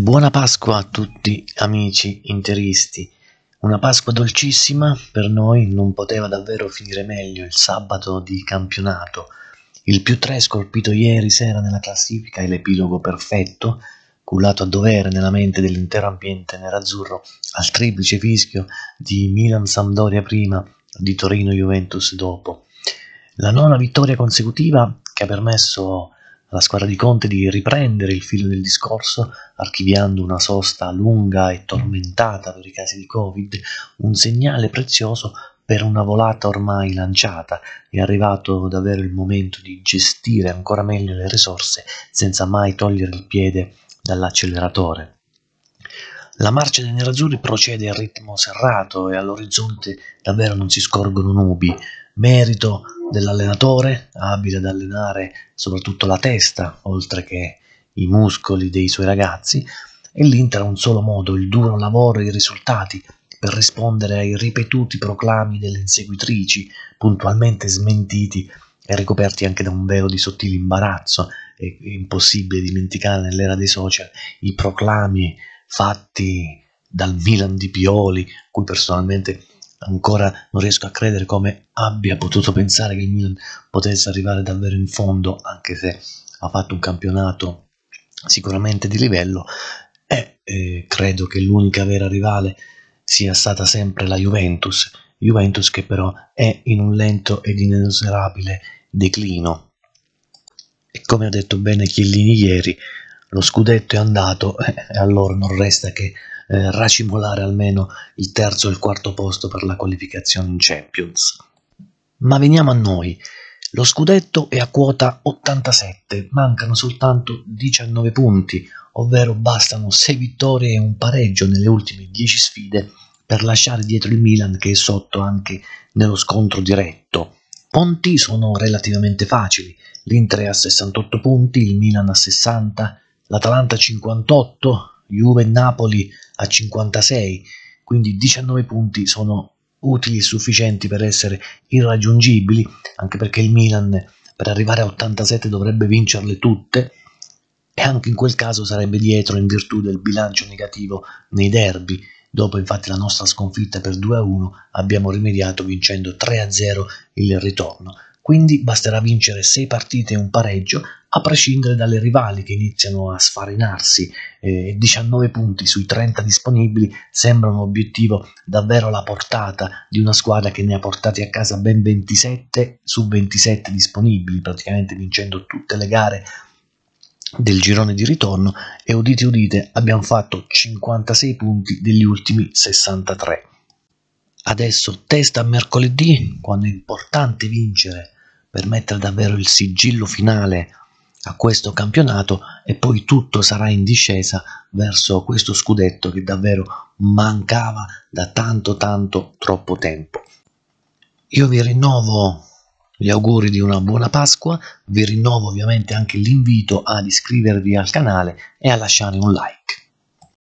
Buona Pasqua a tutti amici interisti. Una Pasqua dolcissima per noi non poteva davvero finire meglio il sabato di campionato. Il più 3 scolpito ieri sera nella classifica e l'epilogo perfetto, cullato a dovere nella mente dell'intero ambiente nerazzurro al triplice fischio di Milan Sampdoria prima, di Torino Juventus dopo. La nona vittoria consecutiva che ha permesso alla squadra di Conte di riprendere il filo del discorso, archiviando una sosta lunga e tormentata per i casi di Covid, un segnale prezioso per una volata ormai lanciata, è arrivato davvero il momento di gestire ancora meglio le risorse senza mai togliere il piede dall'acceleratore. La marcia dei nerazzurri procede a ritmo serrato e all'orizzonte davvero non si scorgono nubi. Merito dell'allenatore, abile ad allenare soprattutto la testa, oltre che i muscoli dei suoi ragazzi, e l'Inter ha un solo modo, il duro lavoro e i risultati, per rispondere ai ripetuti proclami delle inseguitrici, puntualmente smentiti e ricoperti anche da un velo di sottile imbarazzo. È impossibile dimenticare nell'era dei social i proclami fatti dal Milan di Pioli, cui personalmente ancora non riesco a credere come abbia potuto pensare che il Milan potesse arrivare davvero in fondo, anche se ha fatto un campionato sicuramente di livello, e eh, credo che l'unica vera rivale sia stata sempre la Juventus, Juventus che però è in un lento ed inesorabile declino. E come ha detto bene Chiellini ieri, lo scudetto è andato e eh, allora non resta che eh, racimolare almeno il terzo e il quarto posto per la qualificazione in Champions. Ma veniamo a noi. Lo scudetto è a quota 87, mancano soltanto 19 punti, ovvero bastano 6 vittorie e un pareggio nelle ultime 10 sfide per lasciare dietro il Milan che è sotto anche nello scontro diretto. Ponti sono relativamente facili, l'Inter è a 68 punti, il Milan a 60, l'Atalanta a 58, Juve e Napoli a 56, quindi 19 punti sono utili e sufficienti per essere irraggiungibili, anche perché il Milan per arrivare a 87 dovrebbe vincerle tutte e anche in quel caso sarebbe dietro in virtù del bilancio negativo nei derby. Dopo infatti la nostra sconfitta per 2-1 abbiamo rimediato vincendo 3-0 il ritorno quindi basterà vincere 6 partite e un pareggio, a prescindere dalle rivali che iniziano a sfarinarsi. Eh, 19 punti sui 30 disponibili sembra un obiettivo davvero alla portata di una squadra che ne ha portati a casa ben 27 su 27 disponibili, praticamente vincendo tutte le gare del girone di ritorno e udite udite abbiamo fatto 56 punti degli ultimi 63. Adesso testa a mercoledì quando è importante vincere per mettere davvero il sigillo finale a questo campionato e poi tutto sarà in discesa verso questo scudetto che davvero mancava da tanto tanto troppo tempo. Io vi rinnovo gli auguri di una buona Pasqua, vi rinnovo ovviamente anche l'invito ad iscrivervi al canale e a lasciare un like.